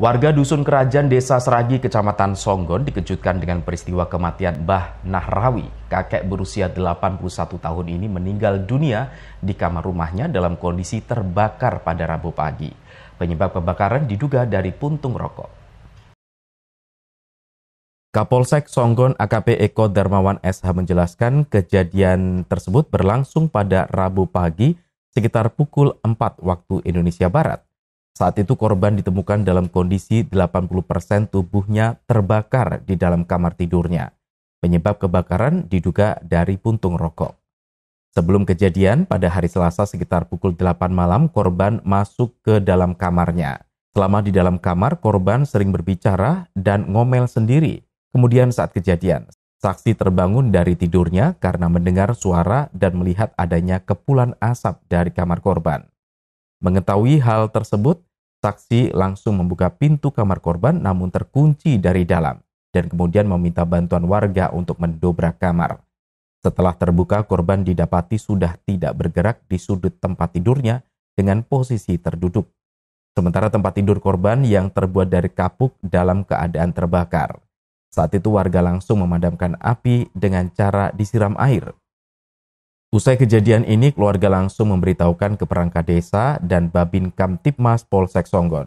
Warga Dusun Kerajaan Desa Seragi, Kecamatan Songgon dikejutkan dengan peristiwa kematian Bah Nahrawi. Kakek berusia 81 tahun ini meninggal dunia di kamar rumahnya dalam kondisi terbakar pada Rabu pagi. Penyebab kebakaran diduga dari puntung rokok. Kapolsek Songgon AKP Eko Darmawan SH menjelaskan kejadian tersebut berlangsung pada Rabu pagi sekitar pukul 4 waktu Indonesia Barat. Saat itu korban ditemukan dalam kondisi 80% tubuhnya terbakar di dalam kamar tidurnya. Penyebab kebakaran diduga dari puntung rokok. Sebelum kejadian, pada hari Selasa sekitar pukul 8 malam, korban masuk ke dalam kamarnya. Selama di dalam kamar, korban sering berbicara dan ngomel sendiri. Kemudian saat kejadian, saksi terbangun dari tidurnya karena mendengar suara dan melihat adanya kepulan asap dari kamar korban. Mengetahui hal tersebut, saksi langsung membuka pintu kamar korban namun terkunci dari dalam dan kemudian meminta bantuan warga untuk mendobrak kamar. Setelah terbuka, korban didapati sudah tidak bergerak di sudut tempat tidurnya dengan posisi terduduk. Sementara tempat tidur korban yang terbuat dari kapuk dalam keadaan terbakar. Saat itu warga langsung memadamkan api dengan cara disiram air. Usai kejadian ini, keluarga langsung memberitahukan ke perangkat desa dan Babin Kamtipmas Polsek Songgon.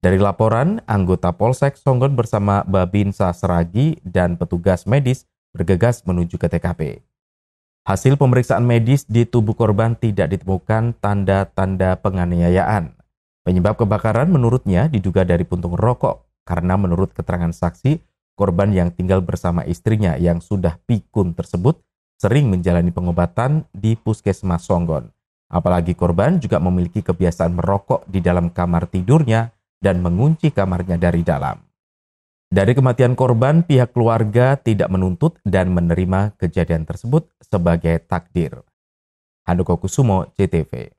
Dari laporan, anggota Polsek Songgon bersama Babin Sasragi dan petugas medis bergegas menuju ke TKP. Hasil pemeriksaan medis di tubuh korban tidak ditemukan tanda-tanda penganiayaan. Penyebab kebakaran menurutnya diduga dari puntung rokok karena menurut keterangan saksi, korban yang tinggal bersama istrinya yang sudah pikun tersebut sering menjalani pengobatan di puskesmas Songgon. Apalagi korban juga memiliki kebiasaan merokok di dalam kamar tidurnya dan mengunci kamarnya dari dalam. Dari kematian korban, pihak keluarga tidak menuntut dan menerima kejadian tersebut sebagai takdir. Handoko Kusumo, CTV.